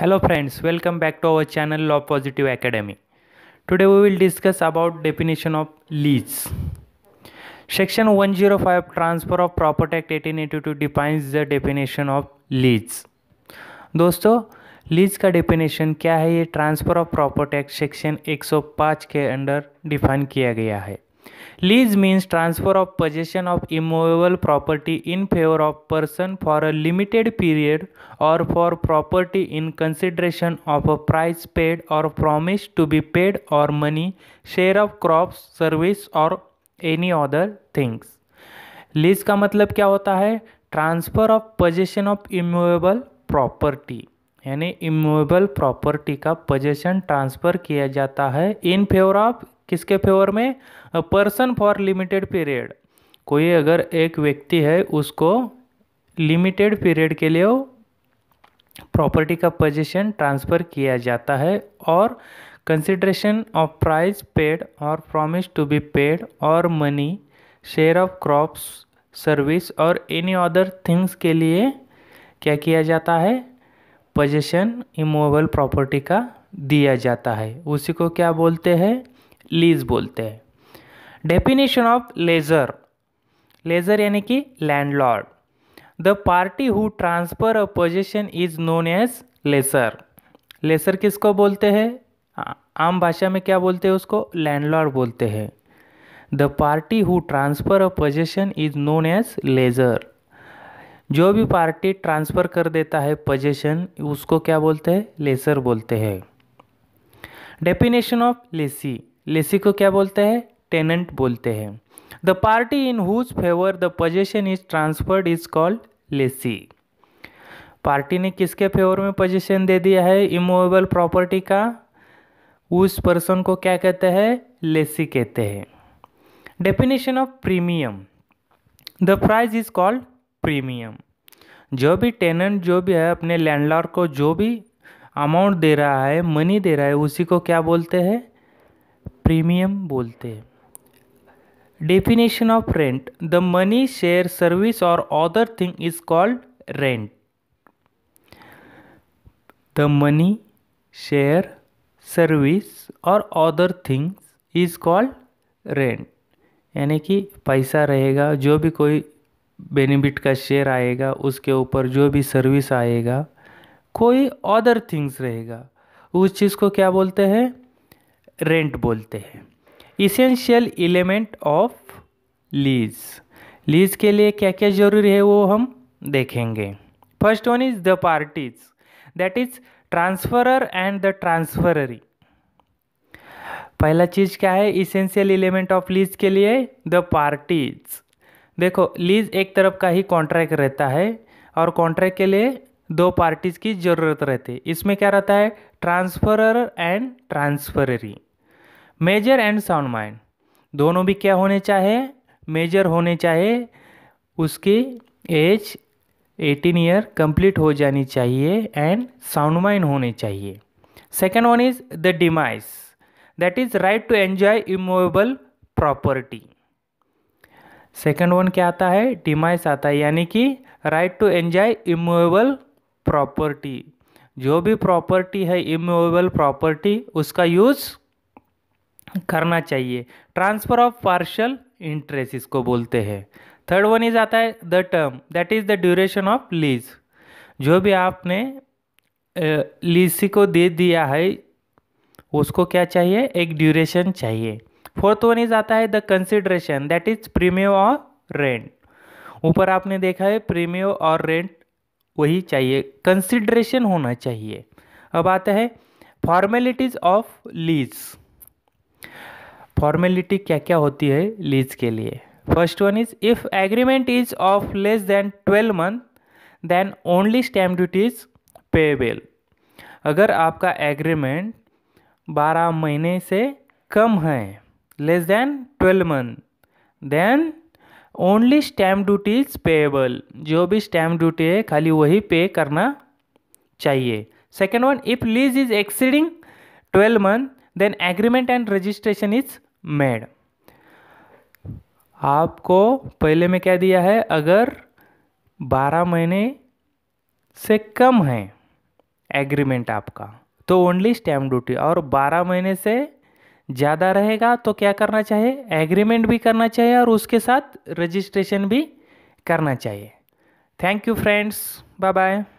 Hello friends, welcome back to our channel Law Positive Academy. Today we will discuss about definition of lease. Section 105 Transfer of Property Act 1882 defines the definition of lease. दोस्तों lease का definition क्या है ये transfer of property act section 105 के under define किया गया है lease means transfer of possession of immovable property in favour of person for a limited period और for property in consideration of a price paid और promise to be paid और money share of crop service और any other things lease का मतलब क्या होता है transfer of possession of immovable property यानी इमोवेबल प्रॉपर्टी का पोजेशन ट्रांसफ़र किया जाता है इन फेवर ऑफ किसके फेवर में पर्सन फॉर लिमिटेड पीरियड कोई अगर एक व्यक्ति है उसको लिमिटेड पीरियड के लिए प्रॉपर्टी का पोजीशन ट्रांसफ़र किया जाता है और कंसिड्रेशन ऑफ प्राइस पेड और प्रॉमिस टू बी पेड और money share of crops service और एनी अदर थिंग्स के लिए क्या किया जाता है पोजीशन इमोवेबल प्रॉपर्टी का दिया जाता है उसी को क्या बोलते हैं लीज बोलते हैं डेफिनेशन ऑफ लेजर लेजर यानी कि landlord the party who transfer a possession is known as lessor lessor किसको बोलते हैं आम भाषा में क्या बोलते हैं उसको लैंडलॉर्ड बोलते हैं the party who transfer a possession is known as lessor जो भी पार्टी ट्रांसफ़र कर देता है पोजिशन उसको क्या बोलते हैं लेसर बोलते हैं डेफिनेशन ऑफ लेसी लेसी को क्या बोलते हैं टेनेंट बोलते हैं the party in whose favour the possession is transferred is called lessee party ने किसके फेवर में पोजेशन दे दिया है इमोवेबल प्रॉपर्टी का उस पर्सन को क्या कहते हैं लेसी कहते हैं definition of premium the price is called premium जो भी टेनेंट जो भी है अपने लैंडलॉर्ड को जो भी अमाउंट दे रहा है मनी दे रहा है उसी को क्या बोलते हैं प्रीमियम बोलते हैं definition of rent the money share service और other thing is called rent the money share service और other things is called rent यानी कि पैसा रहेगा जो भी कोई बेनिफिट का शेयर आएगा उसके ऊपर जो भी सर्विस आएगा कोई अदर थिंग्स रहेगा उस चीज़ को क्या बोलते हैं रेंट बोलते हैं essential element of lease lease के लिए क्या क्या जरूरी है वो हम देखेंगे first one is the parties that is transferor and the transferee पहला चीज़ क्या है इसेंशियल एलिमेंट ऑफ लीज के लिए द पार्टीज देखो लीज एक तरफ का ही कॉन्ट्रैक्ट रहता है और कॉन्ट्रैक्ट के लिए दो पार्टीज़ की ज़रूरत रहती है इसमें क्या रहता है transferor and transferee major and sound mind दोनों भी क्या होने चाहिए मेजर होने चाहिए उसकी एज 18 ईयर कंप्लीट हो जानी चाहिए एंड साउंड माइंड होने चाहिए second one is the demise that is right to enjoy immovable property second one क्या आता है डिमाइस आता है यानी कि right to enjoy immovable property जो भी प्रॉपर्टी है इमूवेबल प्रॉपर्टी उसका यूज़ करना चाहिए ट्रांसफर ऑफ पार्शल इंटरेस्ट इसको बोलते हैं थर्ड वन इज आता है the term that is the duration of lease जो भी आपने लीसी को दे दिया है उसको क्या चाहिए एक ड्यूरेशन चाहिए फोर्थ वन इज आता है the consideration that is premium और रेंट ऊपर आपने देखा है प्रीमियम और रेंट वही चाहिए कंसिड्रेशन होना चाहिए अब आता है फॉर्मेलिटीज़ ऑफ लीज फॉर्मेलिटी क्या क्या होती है लीज के लिए first one is if agreement is of less than twelve month then only stamp duty is payable अगर आपका एग्रीमेंट बारह महीने से कम है less than twelve month then only stamp duty is payable जो भी स्टैम्प ड्यूटी है खाली वही पे करना चाहिए second one if lease is exceeding twelve month then agreement and registration is made आपको पहले में क्या दिया है अगर बारह महीने से कम है एग्रीमेंट आपका तो ओनली स्टैम्प ड्यूटी और बारह महीने से ज़्यादा रहेगा तो क्या करना चाहिए एग्रीमेंट भी करना चाहिए और उसके साथ रजिस्ट्रेशन भी करना चाहिए thank you friends bye bye